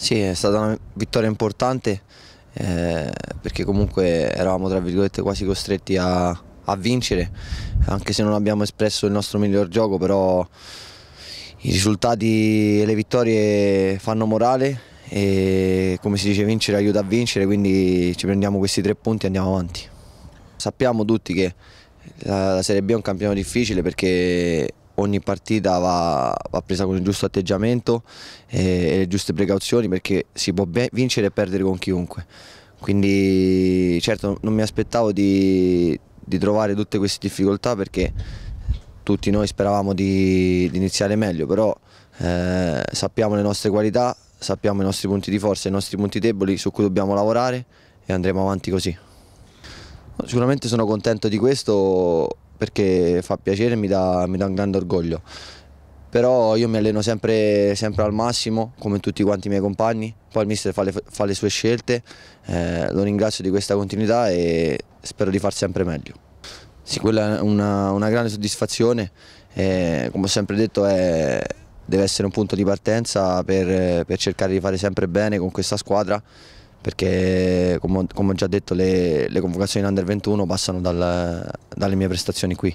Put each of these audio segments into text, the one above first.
Sì, è stata una vittoria importante eh, perché comunque eravamo tra virgolette quasi costretti a, a, vincere, anche se non abbiamo espresso il nostro miglior gioco, però i risultati e le vittorie fanno morale e come si dice vincere aiuta a vincere, quindi ci prendiamo questi tre punti e andiamo avanti. Sappiamo tutti che la Serie B è un campionato difficile perché ogni partita va, va, presa con il giusto atteggiamento e, e le giuste precauzioni perché si può vincere e perdere con chiunque. Quindi certo non mi aspettavo di, di trovare tutte queste difficoltà perché tutti noi speravamo di, di iniziare meglio, però eh, sappiamo le nostre qualità, sappiamo i nostri punti di forza, i nostri punti deboli su cui dobbiamo lavorare e andremo avanti così. Sicuramente sono contento di questo perché fa piacere e mi dà, mi dà un grande orgoglio. Però io mi alleno sempre, sempre, al massimo, come tutti quanti i miei compagni, poi il mister fa le, fa le sue scelte, eh, lo ringrazio di questa continuità e spero di far sempre meglio. Sì, quella è una, una grande soddisfazione, eh, come ho sempre detto è, deve essere un punto di partenza per, per cercare di fare sempre bene con questa squadra perché come, come ho già detto le, le, convocazioni in Under 21 passano dal, dalle mie prestazioni qui.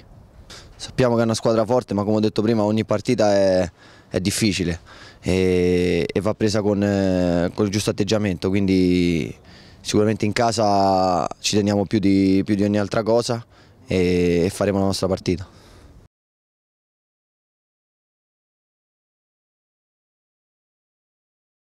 Sappiamo che è una squadra forte ma come ho detto prima ogni partita è, è difficile e, e, va presa con, con, il giusto atteggiamento quindi sicuramente in casa ci teniamo più di, più di ogni altra cosa e, e faremo la nostra partita.